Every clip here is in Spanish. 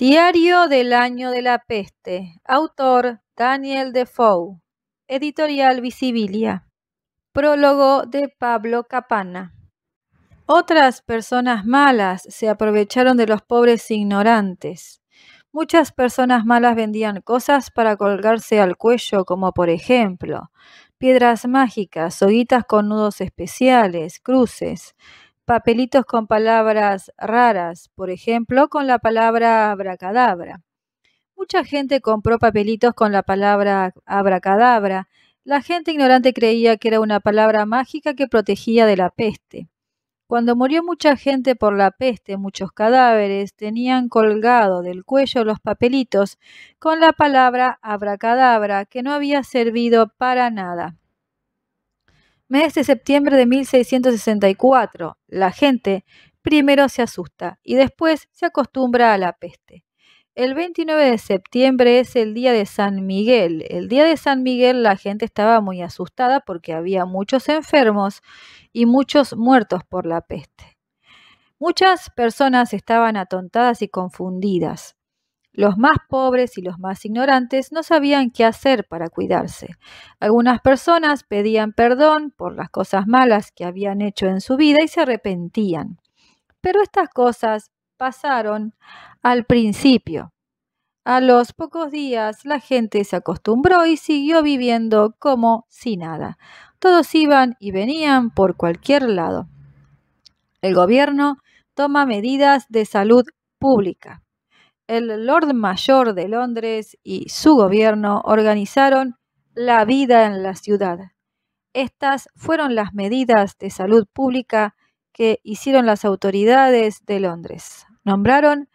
Diario del Año de la Peste. Autor Daniel Defoe. Editorial Visibilia. Prólogo de Pablo Capana. Otras personas malas se aprovecharon de los pobres ignorantes. Muchas personas malas vendían cosas para colgarse al cuello, como por ejemplo piedras mágicas, soguitas con nudos especiales, cruces, papelitos con palabras raras, por ejemplo, con la palabra abracadabra. Mucha gente compró papelitos con la palabra abracadabra. La gente ignorante creía que era una palabra mágica que protegía de la peste. Cuando murió mucha gente por la peste, muchos cadáveres tenían colgado del cuello los papelitos con la palabra abracadabra que no había servido para nada. Mes de septiembre de 1664. La gente primero se asusta y después se acostumbra a la peste. El 29 de septiembre es el día de San Miguel. El día de San Miguel la gente estaba muy asustada porque había muchos enfermos y muchos muertos por la peste. Muchas personas estaban atontadas y confundidas. Los más pobres y los más ignorantes no sabían qué hacer para cuidarse. Algunas personas pedían perdón por las cosas malas que habían hecho en su vida y se arrepentían. Pero estas cosas pasaron al principio. A los pocos días la gente se acostumbró y siguió viviendo como si nada. Todos iban y venían por cualquier lado. El gobierno toma medidas de salud pública el Lord Mayor de Londres y su gobierno organizaron la vida en la ciudad. Estas fueron las medidas de salud pública que hicieron las autoridades de Londres. Nombraron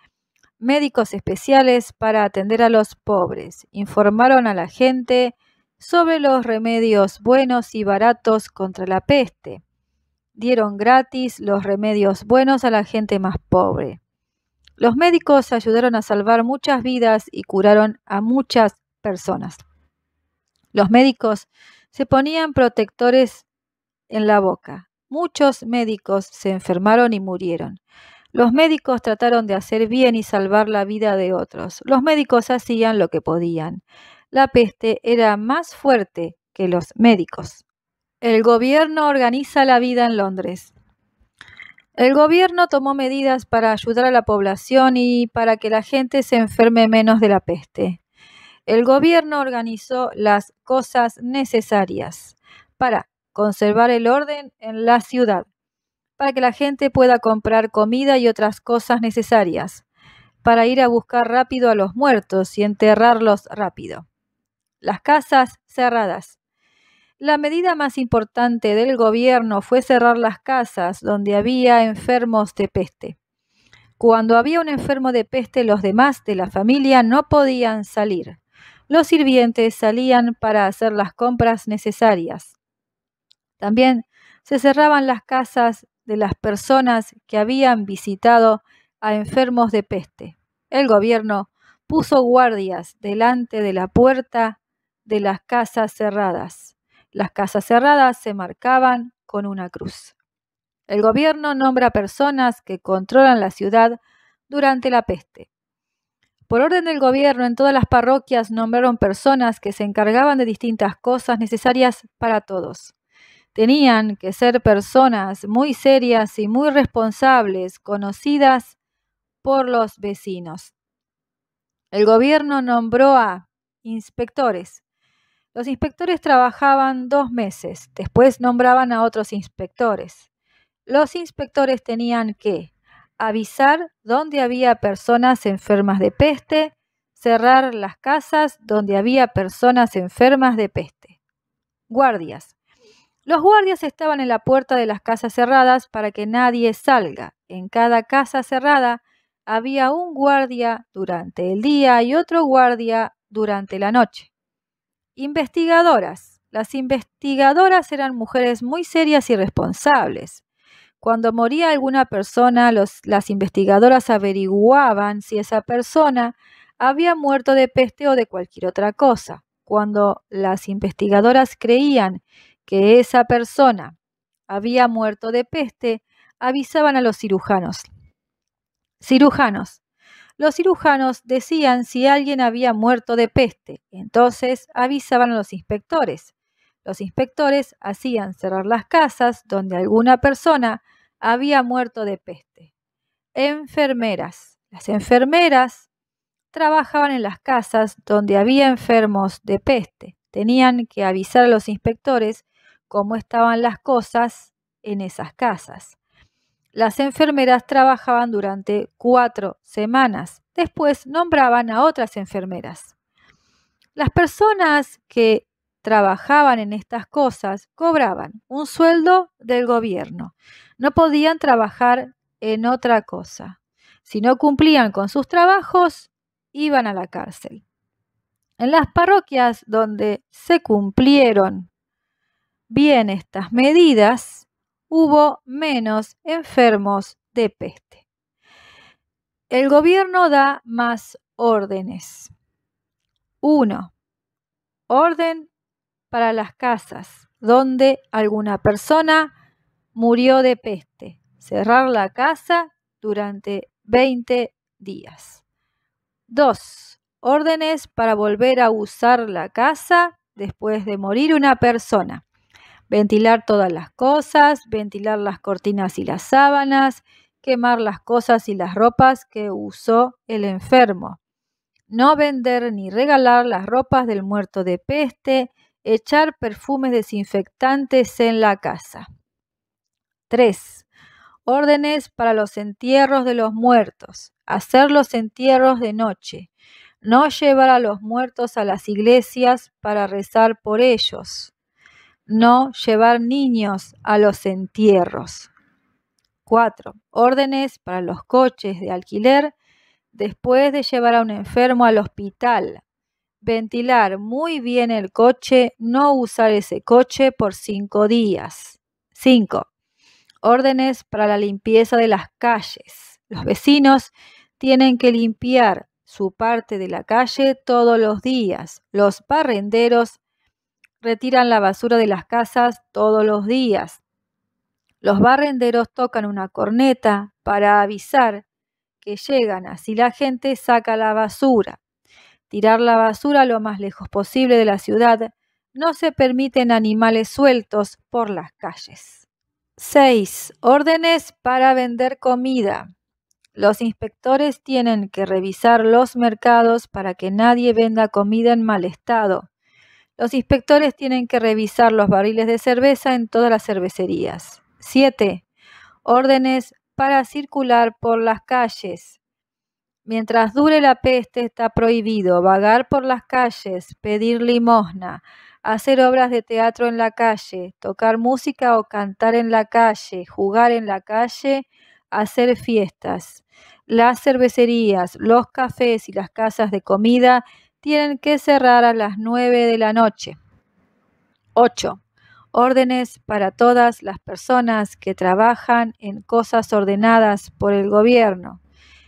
médicos especiales para atender a los pobres, informaron a la gente sobre los remedios buenos y baratos contra la peste, dieron gratis los remedios buenos a la gente más pobre los médicos ayudaron a salvar muchas vidas y curaron a muchas personas. Los médicos se ponían protectores en la boca. Muchos médicos se enfermaron y murieron. Los médicos trataron de hacer bien y salvar la vida de otros. Los médicos hacían lo que podían. La peste era más fuerte que los médicos. El gobierno organiza la vida en Londres. El gobierno tomó medidas para ayudar a la población y para que la gente se enferme menos de la peste. El gobierno organizó las cosas necesarias para conservar el orden en la ciudad, para que la gente pueda comprar comida y otras cosas necesarias, para ir a buscar rápido a los muertos y enterrarlos rápido. Las casas cerradas, la medida más importante del gobierno fue cerrar las casas donde había enfermos de peste. Cuando había un enfermo de peste, los demás de la familia no podían salir. Los sirvientes salían para hacer las compras necesarias. También se cerraban las casas de las personas que habían visitado a enfermos de peste. El gobierno puso guardias delante de la puerta de las casas cerradas. Las casas cerradas se marcaban con una cruz. El gobierno nombra personas que controlan la ciudad durante la peste. Por orden del gobierno, en todas las parroquias nombraron personas que se encargaban de distintas cosas necesarias para todos. Tenían que ser personas muy serias y muy responsables, conocidas por los vecinos. El gobierno nombró a inspectores, los inspectores trabajaban dos meses, después nombraban a otros inspectores. Los inspectores tenían que avisar dónde había personas enfermas de peste, cerrar las casas donde había personas enfermas de peste. Guardias. Los guardias estaban en la puerta de las casas cerradas para que nadie salga. En cada casa cerrada había un guardia durante el día y otro guardia durante la noche. Investigadoras. Las investigadoras eran mujeres muy serias y responsables. Cuando moría alguna persona, las investigadoras averiguaban si esa persona había muerto de peste o de cualquier otra cosa. Cuando las investigadoras creían que esa persona había muerto de peste, avisaban a los cirujanos. Cirujanos, los cirujanos decían si alguien había muerto de peste, entonces avisaban a los inspectores. Los inspectores hacían cerrar las casas donde alguna persona había muerto de peste. Enfermeras. Las enfermeras trabajaban en las casas donde había enfermos de peste. Tenían que avisar a los inspectores cómo estaban las cosas en esas casas las enfermeras trabajaban durante cuatro semanas. Después nombraban a otras enfermeras. Las personas que trabajaban en estas cosas cobraban un sueldo del gobierno. No podían trabajar en otra cosa. Si no cumplían con sus trabajos, iban a la cárcel. En las parroquias donde se cumplieron bien estas medidas, hubo menos enfermos de peste. El gobierno da más órdenes. 1. Orden para las casas donde alguna persona murió de peste. Cerrar la casa durante 20 días. 2. Órdenes para volver a usar la casa después de morir una persona ventilar todas las cosas, ventilar las cortinas y las sábanas, quemar las cosas y las ropas que usó el enfermo, no vender ni regalar las ropas del muerto de peste, echar perfumes desinfectantes en la casa. 3. Órdenes para los entierros de los muertos. Hacer los entierros de noche. No llevar a los muertos a las iglesias para rezar por ellos no llevar niños a los entierros. 4. Órdenes para los coches de alquiler después de llevar a un enfermo al hospital. Ventilar muy bien el coche, no usar ese coche por cinco días. 5. Órdenes para la limpieza de las calles. Los vecinos tienen que limpiar su parte de la calle todos los días. Los barrenderos retiran la basura de las casas todos los días. Los barrenderos tocan una corneta para avisar que llegan, así la gente saca la basura. Tirar la basura lo más lejos posible de la ciudad. No se permiten animales sueltos por las calles. 6. Órdenes para vender comida. Los inspectores tienen que revisar los mercados para que nadie venda comida en mal estado. Los inspectores tienen que revisar los barriles de cerveza en todas las cervecerías. 7. Órdenes para circular por las calles. Mientras dure la peste está prohibido vagar por las calles, pedir limosna, hacer obras de teatro en la calle, tocar música o cantar en la calle, jugar en la calle, hacer fiestas. Las cervecerías, los cafés y las casas de comida tienen que cerrar a las 9 de la noche. 8. Órdenes para todas las personas que trabajan en cosas ordenadas por el gobierno.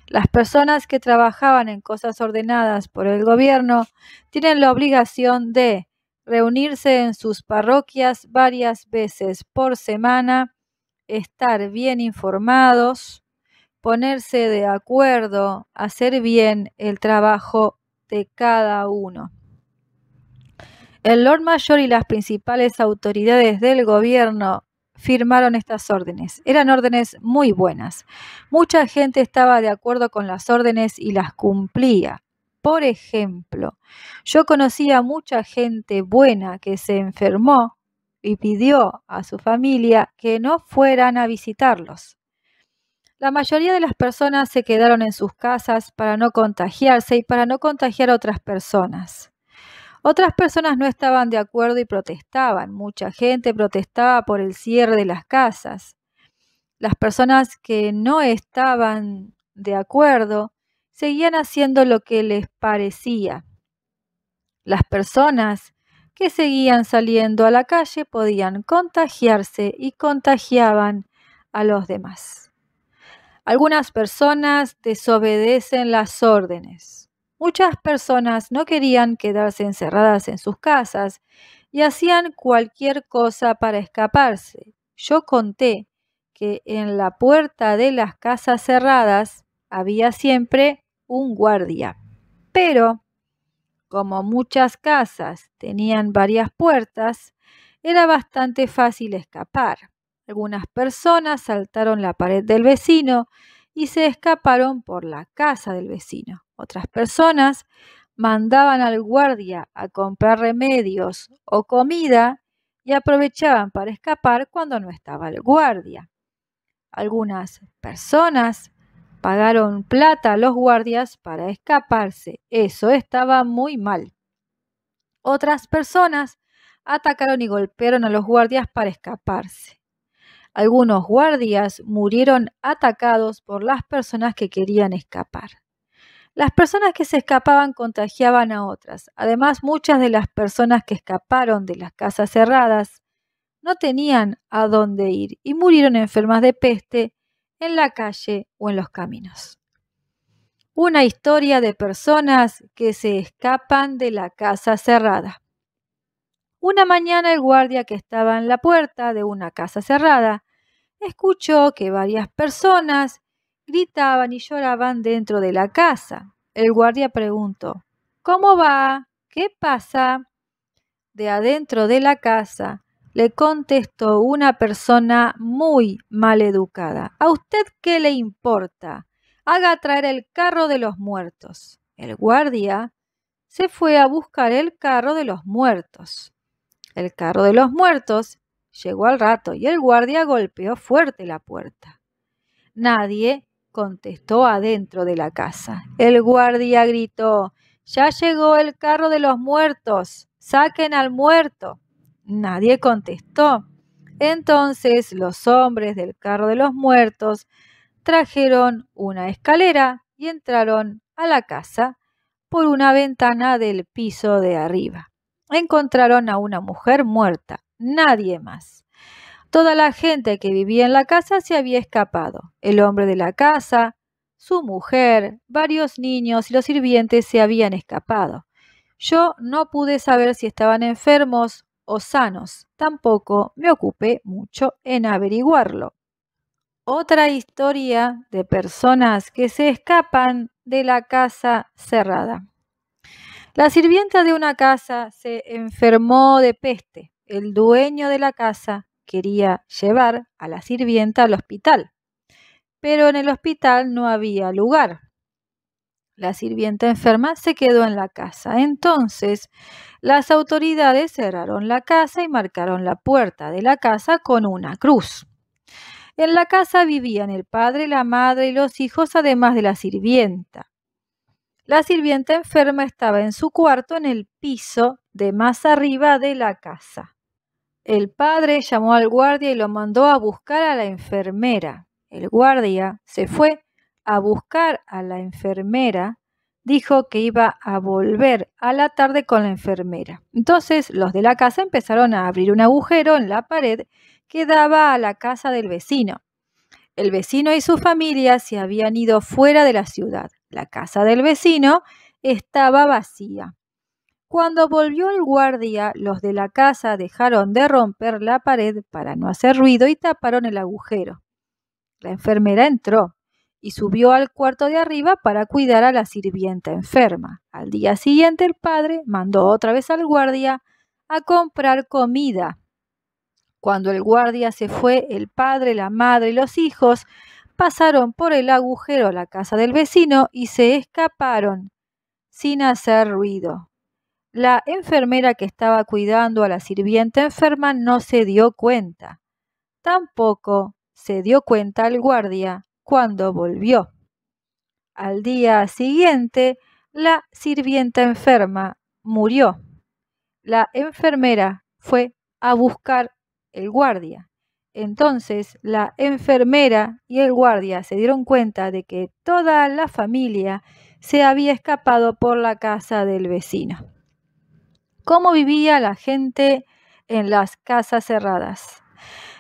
Las personas que trabajaban en cosas ordenadas por el gobierno tienen la obligación de reunirse en sus parroquias varias veces por semana, estar bien informados, ponerse de acuerdo, hacer bien el trabajo de cada uno. El Lord Mayor y las principales autoridades del gobierno firmaron estas órdenes. Eran órdenes muy buenas. Mucha gente estaba de acuerdo con las órdenes y las cumplía. Por ejemplo, yo conocía mucha gente buena que se enfermó y pidió a su familia que no fueran a visitarlos. La mayoría de las personas se quedaron en sus casas para no contagiarse y para no contagiar a otras personas. Otras personas no estaban de acuerdo y protestaban. Mucha gente protestaba por el cierre de las casas. Las personas que no estaban de acuerdo seguían haciendo lo que les parecía. Las personas que seguían saliendo a la calle podían contagiarse y contagiaban a los demás. Algunas personas desobedecen las órdenes. Muchas personas no querían quedarse encerradas en sus casas y hacían cualquier cosa para escaparse. Yo conté que en la puerta de las casas cerradas había siempre un guardia. Pero, como muchas casas tenían varias puertas, era bastante fácil escapar. Algunas personas saltaron la pared del vecino y se escaparon por la casa del vecino. Otras personas mandaban al guardia a comprar remedios o comida y aprovechaban para escapar cuando no estaba el guardia. Algunas personas pagaron plata a los guardias para escaparse. Eso estaba muy mal. Otras personas atacaron y golpearon a los guardias para escaparse. Algunos guardias murieron atacados por las personas que querían escapar. Las personas que se escapaban contagiaban a otras. Además, muchas de las personas que escaparon de las casas cerradas no tenían a dónde ir y murieron enfermas de peste en la calle o en los caminos. Una historia de personas que se escapan de la casa cerrada. Una mañana el guardia que estaba en la puerta de una casa cerrada escuchó que varias personas gritaban y lloraban dentro de la casa. El guardia preguntó, ¿Cómo va? ¿Qué pasa? De adentro de la casa le contestó una persona muy maleducada. ¿A usted qué le importa? Haga traer el carro de los muertos. El guardia se fue a buscar el carro de los muertos. El carro de los muertos Llegó al rato y el guardia golpeó fuerte la puerta. Nadie contestó adentro de la casa. El guardia gritó, Ya llegó el carro de los muertos, saquen al muerto. Nadie contestó. Entonces los hombres del carro de los muertos trajeron una escalera y entraron a la casa por una ventana del piso de arriba. Encontraron a una mujer muerta nadie más. Toda la gente que vivía en la casa se había escapado. El hombre de la casa, su mujer, varios niños y los sirvientes se habían escapado. Yo no pude saber si estaban enfermos o sanos. Tampoco me ocupé mucho en averiguarlo. Otra historia de personas que se escapan de la casa cerrada. La sirvienta de una casa se enfermó de peste el dueño de la casa quería llevar a la sirvienta al hospital, pero en el hospital no había lugar. La sirvienta enferma se quedó en la casa. Entonces, las autoridades cerraron la casa y marcaron la puerta de la casa con una cruz. En la casa vivían el padre, la madre y los hijos, además de la sirvienta. La sirvienta enferma estaba en su cuarto en el piso de más arriba de la casa. El padre llamó al guardia y lo mandó a buscar a la enfermera. El guardia se fue a buscar a la enfermera, dijo que iba a volver a la tarde con la enfermera. Entonces los de la casa empezaron a abrir un agujero en la pared que daba a la casa del vecino. El vecino y su familia se habían ido fuera de la ciudad. La casa del vecino estaba vacía. Cuando volvió el guardia, los de la casa dejaron de romper la pared para no hacer ruido y taparon el agujero. La enfermera entró y subió al cuarto de arriba para cuidar a la sirvienta enferma. Al día siguiente el padre mandó otra vez al guardia a comprar comida. Cuando el guardia se fue, el padre, la madre y los hijos pasaron por el agujero a la casa del vecino y se escaparon sin hacer ruido. La enfermera que estaba cuidando a la sirvienta enferma no se dio cuenta. Tampoco se dio cuenta el guardia cuando volvió. Al día siguiente, la sirvienta enferma murió. La enfermera fue a buscar el guardia. Entonces la enfermera y el guardia se dieron cuenta de que toda la familia se había escapado por la casa del vecino cómo vivía la gente en las casas cerradas.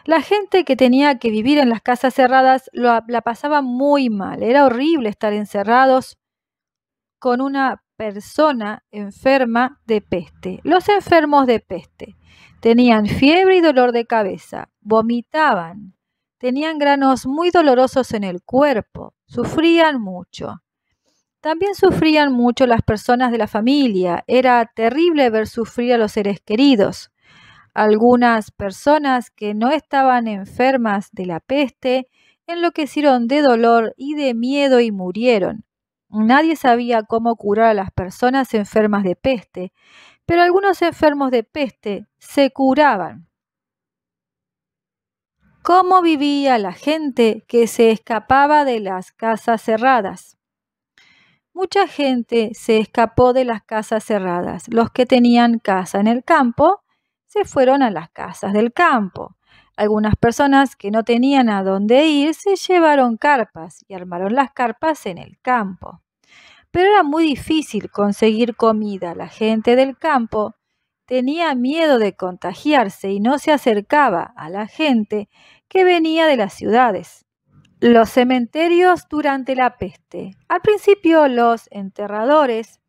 La gente que tenía que vivir en las casas cerradas la pasaba muy mal. Era horrible estar encerrados con una persona enferma de peste. Los enfermos de peste tenían fiebre y dolor de cabeza, vomitaban, tenían granos muy dolorosos en el cuerpo, sufrían mucho. También sufrían mucho las personas de la familia. Era terrible ver sufrir a los seres queridos. Algunas personas que no estaban enfermas de la peste enloquecieron de dolor y de miedo y murieron. Nadie sabía cómo curar a las personas enfermas de peste, pero algunos enfermos de peste se curaban. ¿Cómo vivía la gente que se escapaba de las casas cerradas? mucha gente se escapó de las casas cerradas. Los que tenían casa en el campo se fueron a las casas del campo. Algunas personas que no tenían a dónde ir se llevaron carpas y armaron las carpas en el campo. Pero era muy difícil conseguir comida. La gente del campo tenía miedo de contagiarse y no se acercaba a la gente que venía de las ciudades. Los cementerios durante la peste. Al principio los enterradores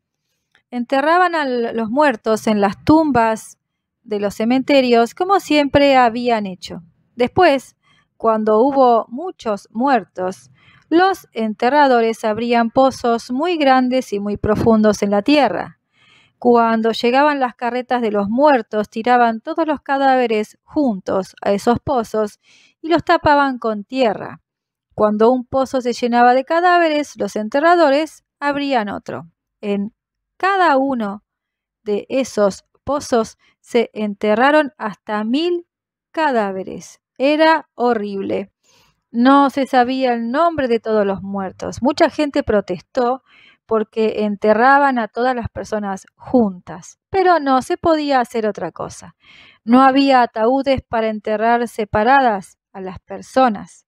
enterraban a los muertos en las tumbas de los cementerios como siempre habían hecho. Después, cuando hubo muchos muertos, los enterradores abrían pozos muy grandes y muy profundos en la tierra. Cuando llegaban las carretas de los muertos, tiraban todos los cadáveres juntos a esos pozos y los tapaban con tierra. Cuando un pozo se llenaba de cadáveres, los enterradores abrían otro. En cada uno de esos pozos se enterraron hasta mil cadáveres. Era horrible. No se sabía el nombre de todos los muertos. Mucha gente protestó porque enterraban a todas las personas juntas, pero no se podía hacer otra cosa. No había ataúdes para enterrar separadas a las personas.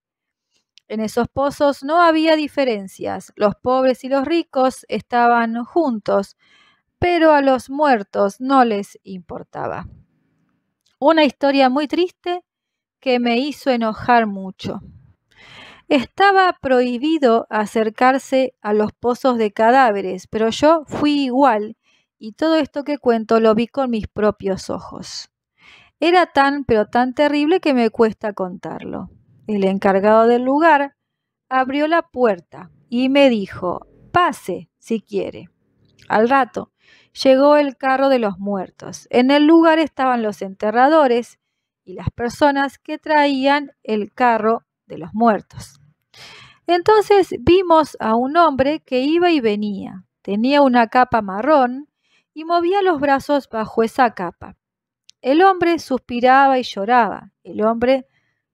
En esos pozos no había diferencias, los pobres y los ricos estaban juntos, pero a los muertos no les importaba. Una historia muy triste que me hizo enojar mucho. Estaba prohibido acercarse a los pozos de cadáveres, pero yo fui igual y todo esto que cuento lo vi con mis propios ojos. Era tan pero tan terrible que me cuesta contarlo. El encargado del lugar abrió la puerta y me dijo, pase si quiere. Al rato llegó el carro de los muertos. En el lugar estaban los enterradores y las personas que traían el carro de los muertos. Entonces vimos a un hombre que iba y venía. Tenía una capa marrón y movía los brazos bajo esa capa. El hombre suspiraba y lloraba. El hombre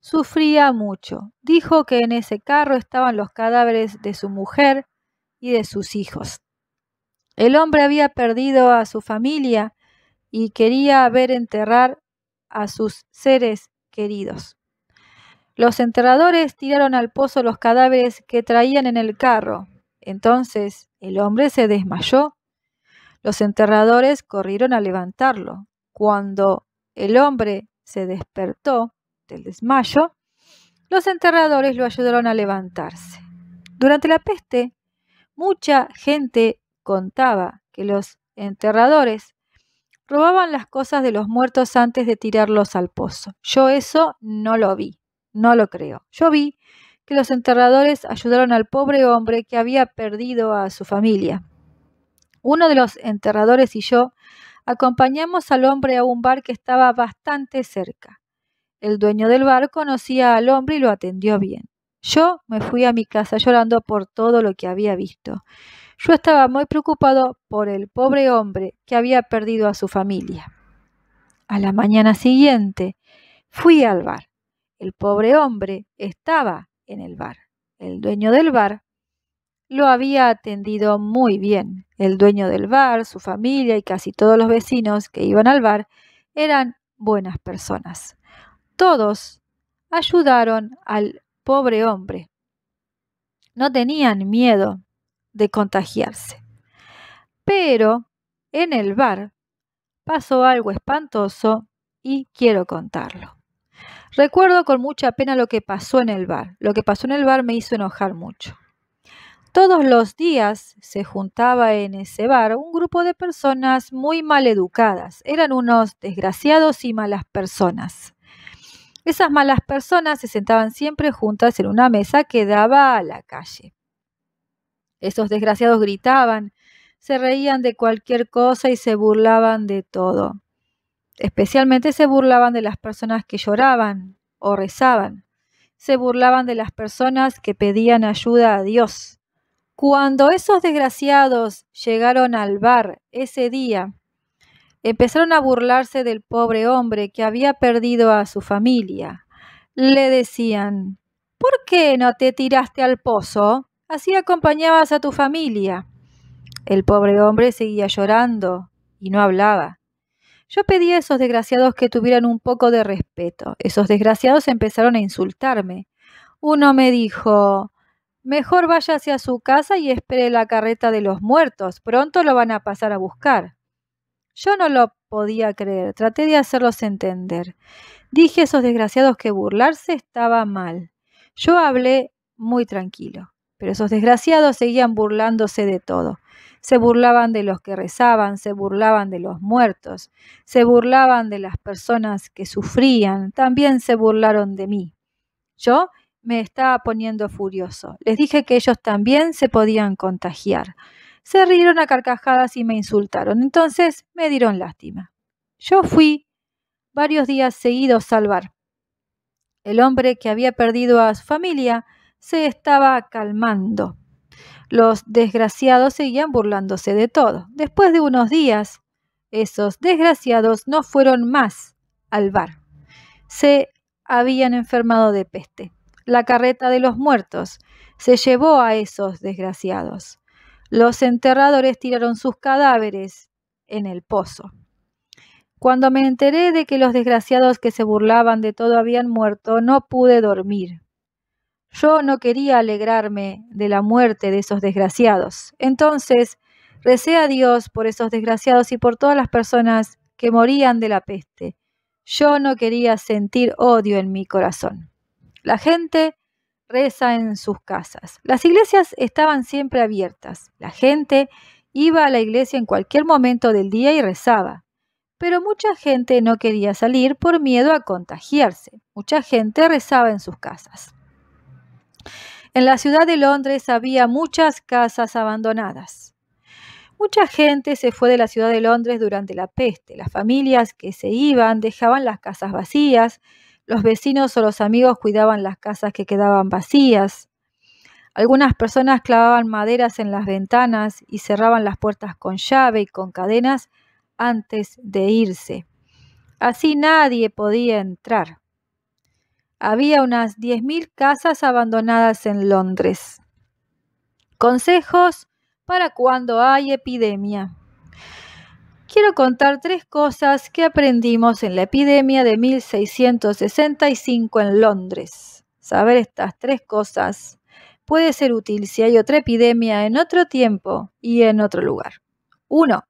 Sufría mucho. Dijo que en ese carro estaban los cadáveres de su mujer y de sus hijos. El hombre había perdido a su familia y quería ver enterrar a sus seres queridos. Los enterradores tiraron al pozo los cadáveres que traían en el carro. Entonces el hombre se desmayó. Los enterradores corrieron a levantarlo. Cuando el hombre se despertó, del desmayo, los enterradores lo ayudaron a levantarse. Durante la peste, mucha gente contaba que los enterradores robaban las cosas de los muertos antes de tirarlos al pozo. Yo eso no lo vi, no lo creo. Yo vi que los enterradores ayudaron al pobre hombre que había perdido a su familia. Uno de los enterradores y yo acompañamos al hombre a un bar que estaba bastante cerca. El dueño del bar conocía al hombre y lo atendió bien. Yo me fui a mi casa llorando por todo lo que había visto. Yo estaba muy preocupado por el pobre hombre que había perdido a su familia. A la mañana siguiente fui al bar. El pobre hombre estaba en el bar. El dueño del bar lo había atendido muy bien. El dueño del bar, su familia y casi todos los vecinos que iban al bar eran buenas personas todos ayudaron al pobre hombre. No tenían miedo de contagiarse. Pero en el bar pasó algo espantoso y quiero contarlo. Recuerdo con mucha pena lo que pasó en el bar. Lo que pasó en el bar me hizo enojar mucho. Todos los días se juntaba en ese bar un grupo de personas muy mal educadas. Eran unos desgraciados y malas personas. Esas malas personas se sentaban siempre juntas en una mesa que daba a la calle. Esos desgraciados gritaban, se reían de cualquier cosa y se burlaban de todo. Especialmente se burlaban de las personas que lloraban o rezaban. Se burlaban de las personas que pedían ayuda a Dios. Cuando esos desgraciados llegaron al bar ese día, Empezaron a burlarse del pobre hombre que había perdido a su familia. Le decían, ¿por qué no te tiraste al pozo? Así acompañabas a tu familia. El pobre hombre seguía llorando y no hablaba. Yo pedí a esos desgraciados que tuvieran un poco de respeto. Esos desgraciados empezaron a insultarme. Uno me dijo, mejor vaya hacia su casa y espere la carreta de los muertos, pronto lo van a pasar a buscar. Yo no lo podía creer, traté de hacerlos entender. Dije a esos desgraciados que burlarse estaba mal. Yo hablé muy tranquilo, pero esos desgraciados seguían burlándose de todo. Se burlaban de los que rezaban, se burlaban de los muertos, se burlaban de las personas que sufrían, también se burlaron de mí. Yo me estaba poniendo furioso. Les dije que ellos también se podían contagiar se rieron a carcajadas y me insultaron. Entonces me dieron lástima. Yo fui varios días seguidos al bar. El hombre que había perdido a su familia se estaba calmando. Los desgraciados seguían burlándose de todo. Después de unos días, esos desgraciados no fueron más al bar. Se habían enfermado de peste. La carreta de los muertos se llevó a esos desgraciados. Los enterradores tiraron sus cadáveres en el pozo. Cuando me enteré de que los desgraciados que se burlaban de todo habían muerto, no pude dormir. Yo no quería alegrarme de la muerte de esos desgraciados. Entonces, recé a Dios por esos desgraciados y por todas las personas que morían de la peste. Yo no quería sentir odio en mi corazón. La gente reza en sus casas. Las iglesias estaban siempre abiertas. La gente iba a la iglesia en cualquier momento del día y rezaba. Pero mucha gente no quería salir por miedo a contagiarse. Mucha gente rezaba en sus casas. En la ciudad de Londres había muchas casas abandonadas. Mucha gente se fue de la ciudad de Londres durante la peste. Las familias que se iban dejaban las casas vacías los vecinos o los amigos cuidaban las casas que quedaban vacías. Algunas personas clavaban maderas en las ventanas y cerraban las puertas con llave y con cadenas antes de irse. Así nadie podía entrar. Había unas 10.000 casas abandonadas en Londres. Consejos para cuando hay epidemia quiero contar tres cosas que aprendimos en la epidemia de 1665 en Londres. Saber estas tres cosas puede ser útil si hay otra epidemia en otro tiempo y en otro lugar. 1.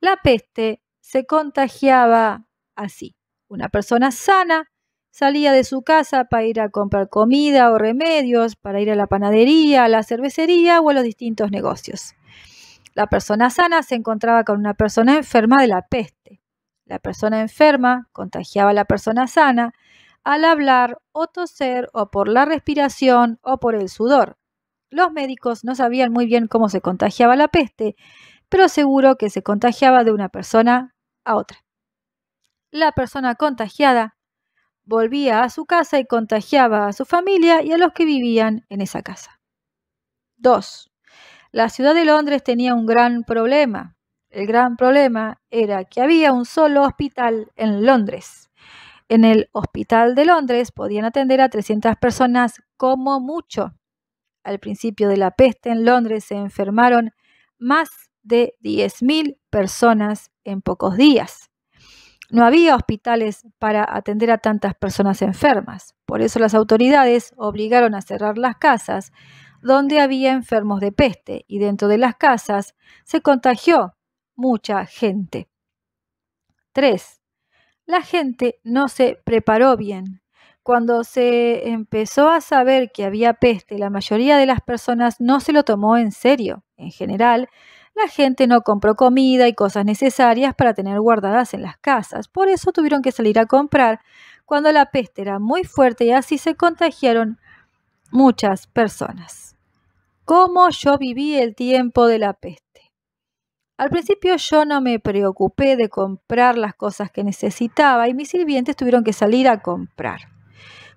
La peste se contagiaba así. Una persona sana salía de su casa para ir a comprar comida o remedios, para ir a la panadería, a la cervecería o a los distintos negocios. La persona sana se encontraba con una persona enferma de la peste. La persona enferma contagiaba a la persona sana al hablar o toser o por la respiración o por el sudor. Los médicos no sabían muy bien cómo se contagiaba la peste, pero seguro que se contagiaba de una persona a otra. La persona contagiada volvía a su casa y contagiaba a su familia y a los que vivían en esa casa. 2. La ciudad de Londres tenía un gran problema. El gran problema era que había un solo hospital en Londres. En el Hospital de Londres podían atender a 300 personas como mucho. Al principio de la peste en Londres se enfermaron más de 10.000 personas en pocos días. No había hospitales para atender a tantas personas enfermas. Por eso las autoridades obligaron a cerrar las casas donde había enfermos de peste y dentro de las casas se contagió mucha gente. 3. La gente no se preparó bien. Cuando se empezó a saber que había peste, la mayoría de las personas no se lo tomó en serio. En general, la gente no compró comida y cosas necesarias para tener guardadas en las casas. Por eso tuvieron que salir a comprar cuando la peste era muy fuerte y así se contagiaron muchas personas cómo yo viví el tiempo de la peste. Al principio yo no me preocupé de comprar las cosas que necesitaba y mis sirvientes tuvieron que salir a comprar.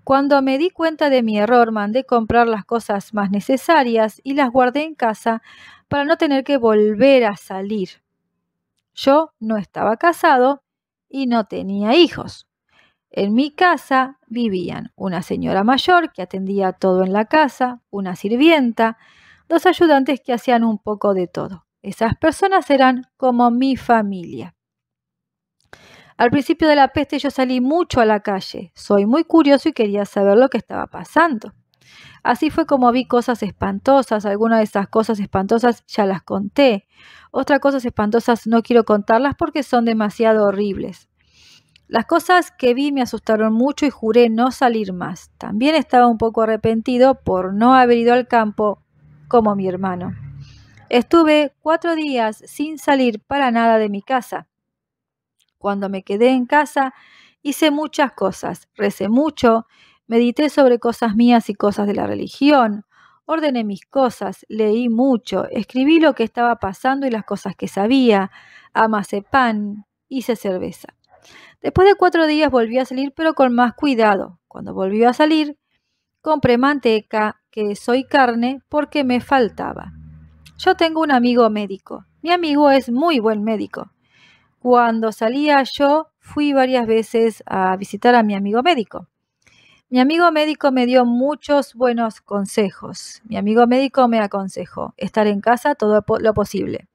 Cuando me di cuenta de mi error, mandé comprar las cosas más necesarias y las guardé en casa para no tener que volver a salir. Yo no estaba casado y no tenía hijos. En mi casa vivían una señora mayor que atendía todo en la casa, una sirvienta, dos ayudantes que hacían un poco de todo. Esas personas eran como mi familia. Al principio de la peste yo salí mucho a la calle. Soy muy curioso y quería saber lo que estaba pasando. Así fue como vi cosas espantosas. Algunas de esas cosas espantosas ya las conté. Otras cosas espantosas no quiero contarlas porque son demasiado horribles. Las cosas que vi me asustaron mucho y juré no salir más. También estaba un poco arrepentido por no haber ido al campo como mi hermano. Estuve cuatro días sin salir para nada de mi casa. Cuando me quedé en casa, hice muchas cosas, recé mucho, medité sobre cosas mías y cosas de la religión, ordené mis cosas, leí mucho, escribí lo que estaba pasando y las cosas que sabía, amasé pan, hice cerveza. Después de cuatro días volví a salir, pero con más cuidado. Cuando volvió a salir, compré manteca, que soy carne porque me faltaba. Yo tengo un amigo médico. Mi amigo es muy buen médico. Cuando salía yo fui varias veces a visitar a mi amigo médico. Mi amigo médico me dio muchos buenos consejos. Mi amigo médico me aconsejó estar en casa todo lo posible,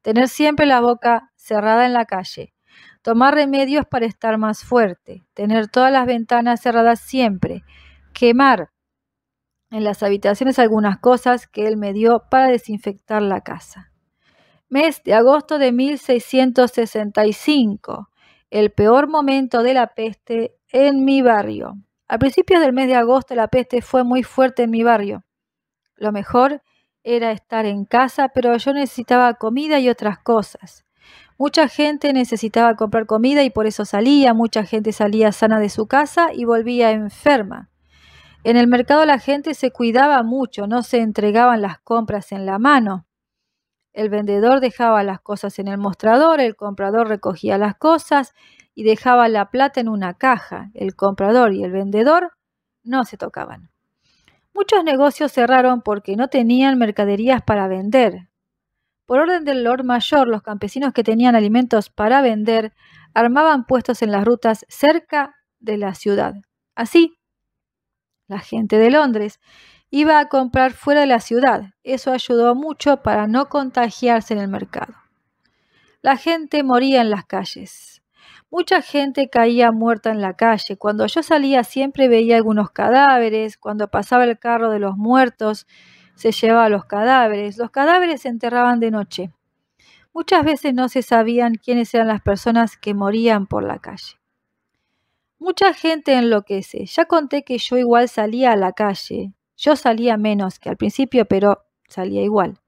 tener siempre la boca cerrada en la calle, tomar remedios para estar más fuerte, tener todas las ventanas cerradas siempre, quemar en las habitaciones algunas cosas que él me dio para desinfectar la casa. Mes de agosto de 1665, el peor momento de la peste en mi barrio. A principios del mes de agosto la peste fue muy fuerte en mi barrio. Lo mejor era estar en casa, pero yo necesitaba comida y otras cosas. Mucha gente necesitaba comprar comida y por eso salía, mucha gente salía sana de su casa y volvía enferma. En el mercado la gente se cuidaba mucho, no se entregaban las compras en la mano. El vendedor dejaba las cosas en el mostrador, el comprador recogía las cosas y dejaba la plata en una caja. El comprador y el vendedor no se tocaban. Muchos negocios cerraron porque no tenían mercaderías para vender. Por orden del Lord Mayor, los campesinos que tenían alimentos para vender armaban puestos en las rutas cerca de la ciudad. Así, la gente de Londres, iba a comprar fuera de la ciudad. Eso ayudó mucho para no contagiarse en el mercado. La gente moría en las calles. Mucha gente caía muerta en la calle. Cuando yo salía siempre veía algunos cadáveres. Cuando pasaba el carro de los muertos, se llevaba los cadáveres. Los cadáveres se enterraban de noche. Muchas veces no se sabían quiénes eran las personas que morían por la calle. Mucha gente enloquece. Ya conté que yo igual salía a la calle. Yo salía menos que al principio, pero salía igual.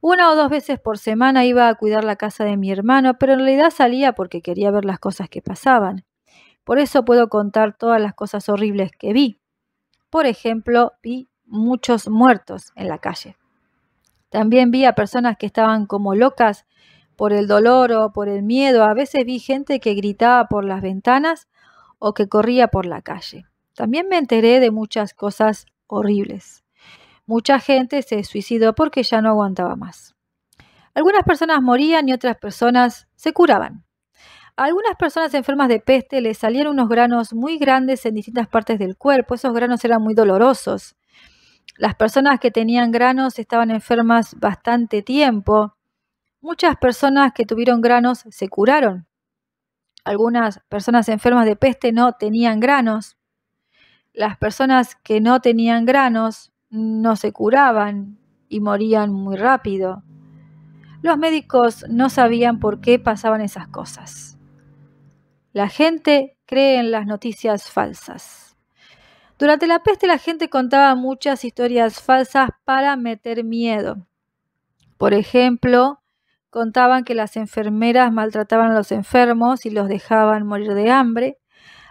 Una o dos veces por semana iba a cuidar la casa de mi hermano, pero en realidad salía porque quería ver las cosas que pasaban. Por eso puedo contar todas las cosas horribles que vi. Por ejemplo, vi muchos muertos en la calle. También vi a personas que estaban como locas por el dolor o por el miedo. A veces vi gente que gritaba por las ventanas o que corría por la calle. También me enteré de muchas cosas horribles. Mucha gente se suicidó porque ya no aguantaba más. Algunas personas morían y otras personas se curaban. A algunas personas enfermas de peste le salían unos granos muy grandes en distintas partes del cuerpo. Esos granos eran muy dolorosos. Las personas que tenían granos estaban enfermas bastante tiempo. Muchas personas que tuvieron granos se curaron algunas personas enfermas de peste no tenían granos, las personas que no tenían granos no se curaban y morían muy rápido. Los médicos no sabían por qué pasaban esas cosas. La gente cree en las noticias falsas. Durante la peste la gente contaba muchas historias falsas para meter miedo. Por ejemplo, Contaban que las enfermeras maltrataban a los enfermos y los dejaban morir de hambre.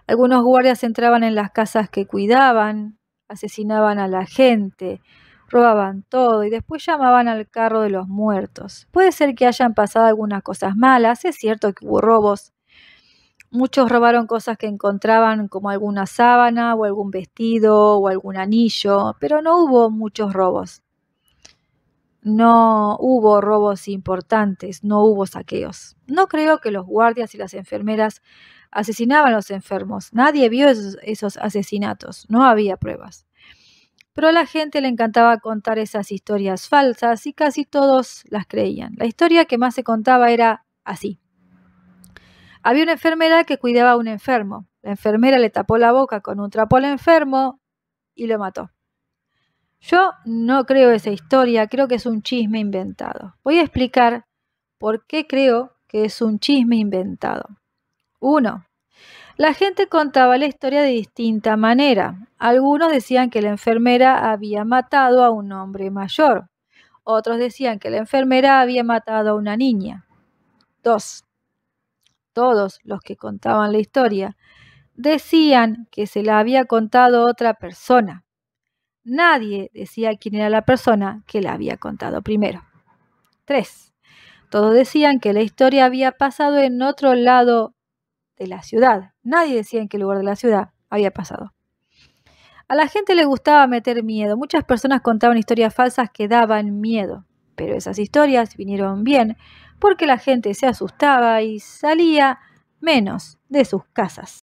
Algunos guardias entraban en las casas que cuidaban, asesinaban a la gente, robaban todo y después llamaban al carro de los muertos. Puede ser que hayan pasado algunas cosas malas, es cierto que hubo robos. Muchos robaron cosas que encontraban como alguna sábana o algún vestido o algún anillo, pero no hubo muchos robos. No hubo robos importantes, no hubo saqueos. No creo que los guardias y las enfermeras asesinaban a los enfermos. Nadie vio esos, asesinatos, no había pruebas. Pero a la gente le encantaba contar esas historias falsas y casi todos las creían. La historia que más se contaba era así. Había una enfermera que cuidaba a un enfermo. La enfermera le tapó la boca con un trapo al enfermo y lo mató. Yo no creo esa historia, creo que es un chisme inventado. Voy a explicar por qué creo que es un chisme inventado. Uno, La gente contaba la historia de distinta manera. Algunos decían que la enfermera había matado a un hombre mayor. Otros decían que la enfermera había matado a una niña. Dos, Todos los que contaban la historia decían que se la había contado otra persona. Nadie decía quién era la persona que la había contado primero. 3. Todos decían que la historia había pasado en otro lado de la ciudad. Nadie decía en qué lugar de la ciudad había pasado. A la gente le gustaba meter miedo. Muchas personas contaban historias falsas que daban miedo. Pero esas historias vinieron bien porque la gente se asustaba y salía menos de sus casas.